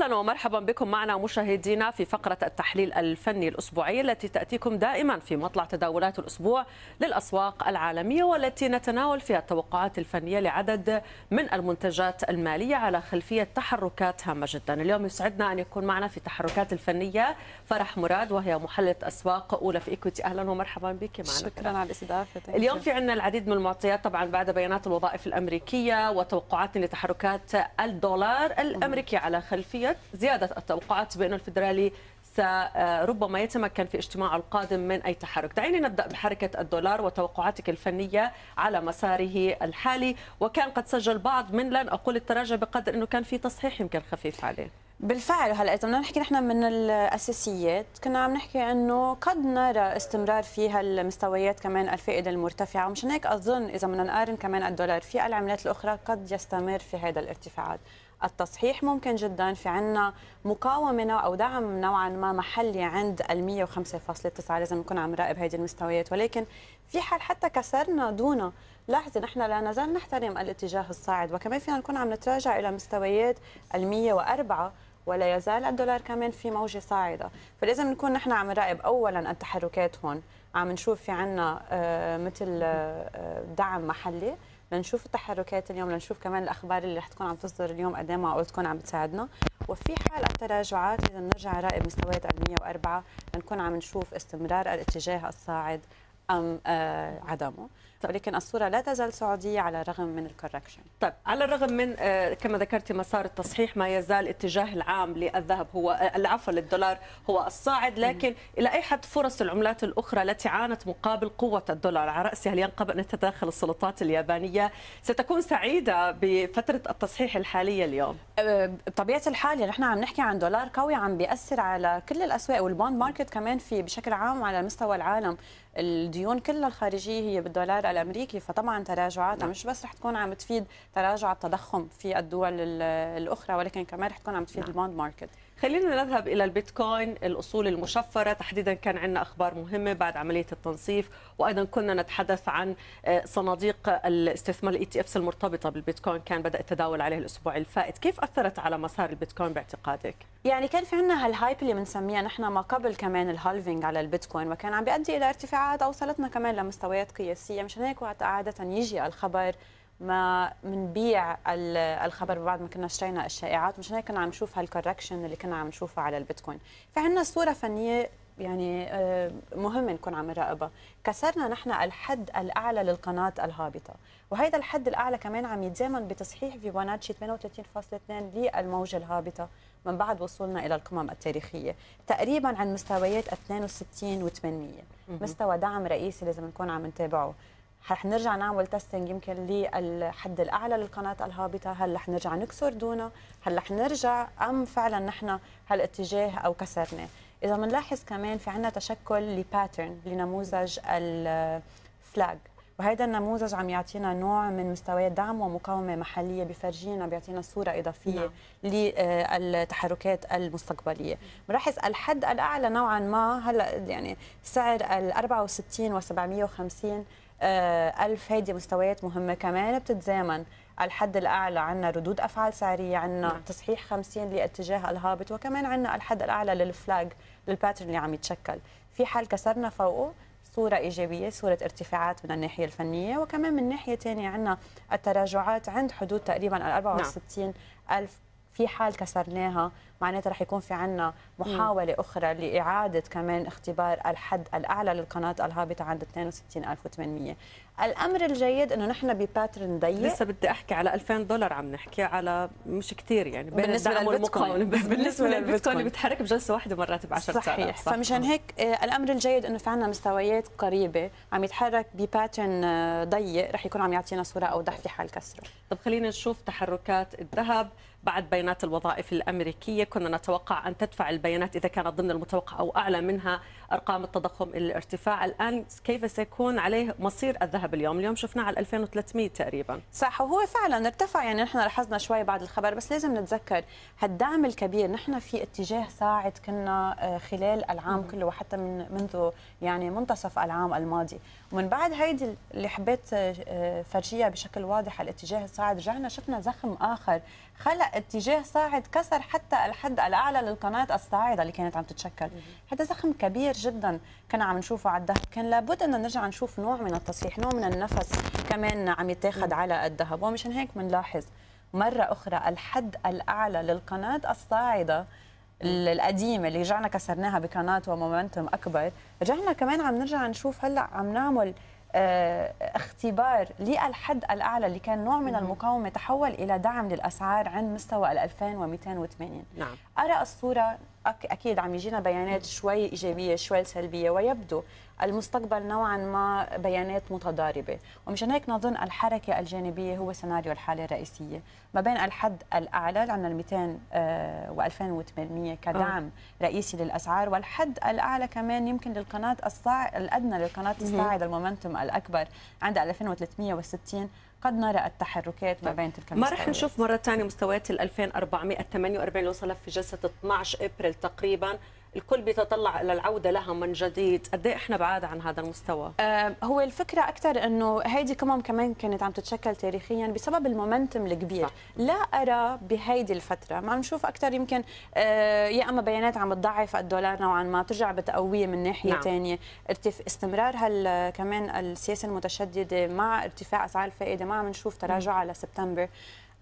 اهلا ومرحبا بكم معنا مشاهدينا في فقره التحليل الفني الاسبوعي التي تاتيكم دائما في مطلع تداولات الاسبوع للاسواق العالميه والتي نتناول فيها التوقعات الفنيه لعدد من المنتجات الماليه على خلفيه تحركات هامه جدا، اليوم يسعدنا ان يكون معنا في التحركات الفنيه فرح مراد وهي محلله اسواق اولى في ايكوتي اهلا ومرحبا بك معنا شكرا على الاستضافه اليوم في عندنا العديد من المعطيات طبعا بعد بيانات الوظائف الامريكيه وتوقعات لتحركات الدولار الامريكي على خلفيه أوجبت زيادة التوقعات بأن الفدرالي ربما يتمكن في اجتماعه القادم من أي تحرك دعيني نبدأ بحركة الدولار وتوقعاتك الفنية على مساره الحالي وكان قد سجل بعض من لن أقول التراجع بقدر أنه كان في تصحيح يمكن خفيف عليه بالفعل هلا اذا بدنا نحكي نحن من الاساسيات كنا عم نحكي انه قد نرى استمرار في هالمستويات كمان الفائده المرتفعه ومشان هيك اظن اذا بدنا نقارن كمان الدولار في العملات الاخرى قد يستمر في هذا الارتفاعات التصحيح ممكن جدا في عنا مقاومة أو دعم نوعا ما محلي عند ال 105.9 لازم نكون عم نراقب هذه المستويات ولكن في حال حتى كسرنا دونه لحظة نحن لا نزال نحترم الاتجاه الصاعد وكمان فينا نكون عم نتراجع إلى مستويات ال 104 ولا يزال الدولار كمان في موجة صاعدة فلازم نكون نحن عم نراقب أولا التحركات هون عم نشوف في عنا آه، مثل آه، آه، دعم محلي لنشوف التحركات اليوم لنشوف كمان الاخبار اللي رح تكون عم تصدر اليوم قد ما معقول تكون عم بتساعدنا وفي حال التراجعات اذا بنرجع نراقب مستويات ال 104 لنكون عم نشوف استمرار الاتجاه الصاعد أم آه، عدمه ولكن الصورة لا تزال سعودية على الرغم من الكوركشن طيب على الرغم من آه، كما ذكرت مسار التصحيح ما يزال اتجاه العام للذهب هو آه، العفو للدولار هو الصاعد لكن إلى أي حد فرص العملات الأخرى التي عانت مقابل قوة الدولار على رأسها قبل أن تتدخل السلطات اليابانية ستكون سعيدة بفترة التصحيح الحالية اليوم بطبيعة الحال نحن يعني عم نحكي عن دولار قوي عم بيأثر على كل الأسواق والبوند ماركت كمان في بشكل عام على مستوى العالم الدي الديون كلها الخارجيه هي بالدولار الامريكي فطبعا تراجعاتها نعم. مش بس رح تكون عم تفيد تراجع التضخم في الدول الاخرى ولكن كمان رح تكون عم تفيد نعم. البوند ماركت خلينا نذهب إلى البيتكوين الأصول المشفرة تحديدا كان عندنا أخبار مهمة بعد عملية التنصيف وأيضا كنا نتحدث عن آه، صناديق الاستثمار الاي تي افس المرتبطة بالبيتكوين كان بدأ التداول عليه الأسبوع الفائت كيف أثرت على مسار البيتكوين باعتقادك؟ يعني كان في عندنا هالهايب اللي بنسميها نحن ما قبل كمان الهالفينج على البيتكوين وكان عم بيؤدي إلى ارتفاعات أوصلتنا كمان لمستويات قياسية مشان هيك عادة يجي الخبر ما منبيع الخبر بعد ما كنا اشترينا الشائعات مشان هيك كنا عم نشوف هالكوركشن اللي كنا عم نشوفه على البيتكوين فعندنا صوره فنيه يعني آه، مهم نكون عم نراقبها كسرنا نحن الحد الاعلى للقناه الهابطه وهذا الحد الاعلى كمان عم يتزامن بتصحيح فيبوناتشي 38.2 للموجه الهابطه من بعد وصولنا الى القمم التاريخيه تقريبا عن مستويات 62 و800 مستوى دعم رئيسي لازم نكون عم نتابعه رح نرجع نعمل تستنج يمكن للحد الاعلى للقناه الهابطه هل رح نرجع نكسر دونه هل رح نرجع ام فعلا نحن هالاتجاه او كسرنا اذا بنلاحظ كمان في عندنا تشكل لباترن لنموذج الفلاج وهذا النموذج عم يعطينا نوع من مستويات دعم ومقاومه محليه بفرجينا بيعطينا صوره اضافيه نعم. للتحركات آه، المستقبليه راح الحد الاعلى نوعا ما هلا يعني سعر ال 64 و750 آه، ألف هيدي مستويات مهمة كمان بتتزامن الحد الأعلى عنا ردود أفعال سعرية عنا نعم. تصحيح 50 لاتجاه الهابط وكمان عنا الحد الأعلى للفلاج للباترن اللي عم يتشكل في حال كسرنا فوقه صورة إيجابية صورة ارتفاعات من الناحية الفنية وكمان من ناحية تانية عندنا التراجعات عند حدود تقريبا ال 64 نعم. ألف في حال كسرناها معناتها رح يكون في عنا محاولة أخرى لإعادة كمان اختبار الحد الأعلى للقناة الهابطة عند 62800 الامر الجيد انه نحن بباترن ضيق لسه بدي احكي على 2000 دولار عم نحكي على مش كثير يعني بين بالنسبه للبيتكوين بالنسبه للبيتكوين اللي بتحرك بجلسه واحده مرات ب 10000 صحيح صح. فمشان هيك آه، الامر الجيد انه في عندنا مستويات قريبه عم يتحرك بباترن آه، ضيق رح يكون عم يعطينا صوره اوضح في حال كسره طب خلينا نشوف تحركات الذهب بعد بيانات الوظائف الأمريكية كنا نتوقع أن تدفع البيانات إذا كانت ضمن المتوقع أو أعلى منها أرقام التضخم الارتفاع الآن كيف سيكون عليه مصير الذهب الذهب اليوم اليوم شفنا على 2300 تقريبا صح وهو فعلا ارتفع يعني نحن لاحظنا شوي بعد الخبر بس لازم نتذكر هالدعم الكبير نحن في اتجاه صاعد كنا آه، خلال العام كله وحتى من منذ يعني منتصف العام الماضي ومن بعد هيدي اللي حبيت آه، آه، فرجيها بشكل واضح الاتجاه الصاعد رجعنا شفنا زخم اخر خلق اتجاه صاعد كسر حتى الحد الاعلى للقناه الصاعده اللي كانت عم تتشكل هذا زخم كبير جدا كنا عم نشوفه على الدهب كان لابد ان نرجع نشوف نوع من التصحيح نوع من ضمن النفس كمان عم يتاخد على الذهب ومشان هيك بنلاحظ مرة أخرى الحد الأعلى للقناة الصاعدة القديمه اللي رجعنا كسرناها بقناه ومومنتوم اكبر رجعنا كمان عم نرجع نشوف هلا عم نعمل آه، اختبار للحد الاعلى اللي كان نوع من المقاومه تحول الى دعم للاسعار عند مستوى ال 2280 نعم ارى الصوره اكيد عم يجينا بيانات شوي ايجابيه شوي سلبيه ويبدو المستقبل نوعا ما بيانات متضاربه ومشان هيك نظن الحركه الجانبيه هو سيناريو الحاله الرئيسيه ما بين الحد الاعلى عندنا 200 و 2800 كدعم آه. رئيسي للاسعار والحد الاعلى كمان يمكن للقناه الصاع الادنى للقناه الصاعده المومنتوم الاكبر عند 2360 قد نرى التحركات ما طيب. بين تلك المستويات ما رح نشوف مره ثانيه مستويات ال 2448 اللي وصلت في جلسه 12 ابريل تقريبا الكل بيتطلع الى العوده لها من جديد قد ايه احنا بعاد عن هذا المستوى آه هو الفكره اكثر انه هيدي كمان كمان كانت عم تتشكل تاريخيا بسبب المومنتم الكبير صح. لا ارى بهيدي الفتره ما عم نشوف اكثر يمكن آه يا اما بيانات عم تضعف الدولار نوعا ما ترجع بتقويه من ناحيه نعم. ثانيه ارتف... استمرار هال كمان السياسه المتشدده مع ارتفاع اسعار الفائده ما عم نشوف تراجع على سبتمبر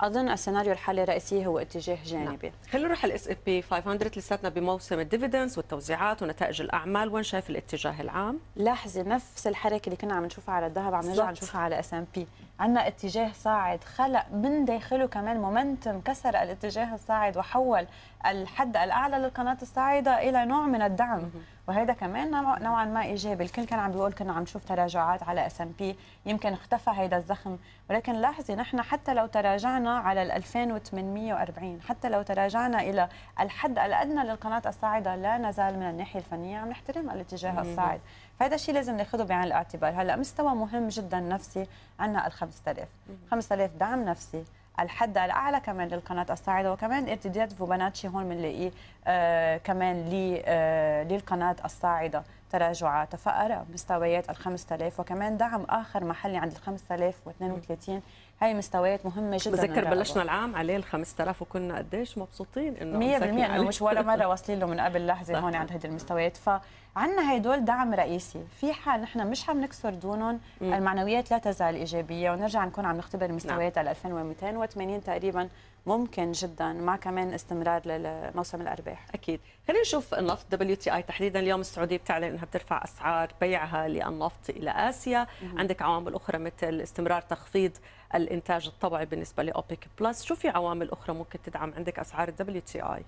اظن السيناريو الحالي الرئيسي هو اتجاه نعم. جانبي نعم. خلينا نروح على الاس اف بي 500 لساتنا بموسم الديفيدنس والتوزيعات ونتائج الاعمال وين شايف الاتجاه العام لاحظي نفس الحركه اللي كنا عم نشوفها على الذهب عم نرجع نشوفها على اس ام بي عندنا اتجاه صاعد خلق من داخله كمان مومنتم كسر الاتجاه الصاعد وحول الحد الاعلى للقناه الصاعده الى نوع من الدعم وهذا كمان نوعا ما ايجابي الكل كان عم بيقول كنا عم نشوف تراجعات على اس ام بي يمكن اختفى هذا الزخم ولكن لاحظي نحن حتى لو تراجعنا على ال 2840 حتى لو تراجعنا الى الحد الادنى للقناه الصاعده لا نزال من الناحيه الفنيه عم نحترم الاتجاه الصاعد فهذا الشيء لازم ناخذه بعين الاعتبار هلا مستوى مهم جدا نفسي عندنا ال 5000 5000 دعم نفسي الحد الاعلى كمان للقناه الصاعده وكمان ارتداد فوباناتشي هون بنلاقيه آه كمان لي آه للقناه الصاعده تراجعات فأرى مستويات ال 5000 وكمان دعم اخر محلي عند ال 5032 هاي مستويات مهمه جدا بتذكر بلشنا العام عليه ال 5000 وكنا قديش مبسوطين انه 100% انه مش ولا مره واصلين له من قبل لحظه هون عند هذه المستويات فعندنا هدول دعم رئيسي في حال نحن مش عم نكسر دونهم المعنويات لا تزال ايجابيه ونرجع نكون عم نختبر مستويات نعم. ال 2280 تقريبا ممكن جدا مع كمان استمرار لموسم الارباح اكيد خلينا نشوف النفط دبليو تي اي تحديدا اليوم السعوديه بتعلن انها بترفع اسعار بيعها للنفط الى اسيا، مم. عندك عوامل اخرى مثل استمرار تخفيض الانتاج الطبيعي بالنسبه لاوبيك بلس، شو في عوامل اخرى ممكن تدعم عندك اسعار الدبليو تي اي؟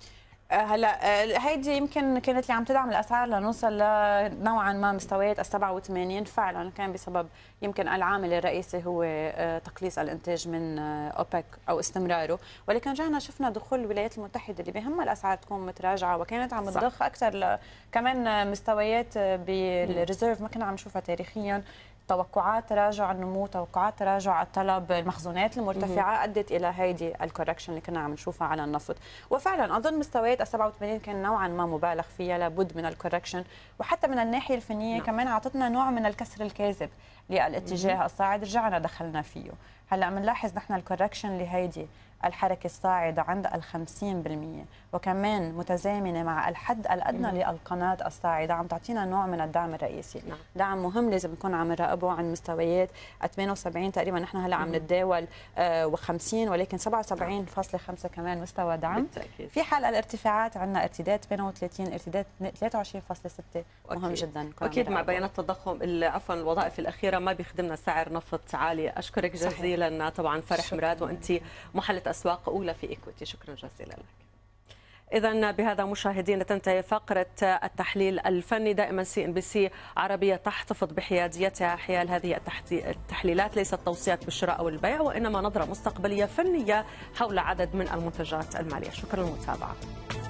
هلا آه، هيدي يمكن كانت اللي عم تدعم الاسعار لنوصل لنوعا ما مستويات ال 87 فعلا كان بسبب يمكن العامل الرئيسي هو آه، تقليص الانتاج من آه، اوبك او استمراره ولكن رجعنا شفنا دخول الولايات المتحده اللي بهمها الاسعار تكون متراجعه وكانت عم تضخ اكثر كمان مستويات بالريزيرف ما كنا عم نشوفها تاريخيا توقعات تراجع النمو توقعات تراجع الطلب المخزونات المرتفعه ادت الى هيدي الكوركشن اللي كنا عم نشوفها على النفط وفعلا اظن مستويات 87 كان نوعا ما مبالغ فيها لابد من الكوركشن وحتى من الناحيه الفنيه نعم. كمان اعطتنا نوع من الكسر الكاذب للاتجاه الصاعد رجعنا دخلنا فيه هلا بنلاحظ نحن الكوركشن لهيدي الحركة الصاعدة عند ال 50% وكمان متزامنة مع الحد الأدنى نعم. للقناة الصاعدة عم تعطينا نوع من الدعم الرئيسي نعم. دعم مهم لازم نكون عم نراقبه عن مستويات 78 تقريبا نحن هلا عم نتداول و آه، و50 ولكن 77.5 كمان مستوى دعم بالتأكيد. في حال الارتفاعات عندنا ارتداد 38 ارتداد 23.6 مهم جدا اكيد مع بيانات التضخم عفوا الوظائف الاخيره ما بيخدمنا سعر نفط عالي اشكرك جزيلا جزيلا طبعا فرح مراد وانت محله اسواق اولى في ايكوتي شكرا جزيلا لك إذا بهذا مشاهدينا تنتهي فقرة التحليل الفني دائما سي ان بي سي عربية تحتفظ بحياديتها حيال هذه التحليلات ليست توصيات بالشراء أو البيع وإنما نظرة مستقبلية فنية حول عدد من المنتجات المالية شكرا للمتابعة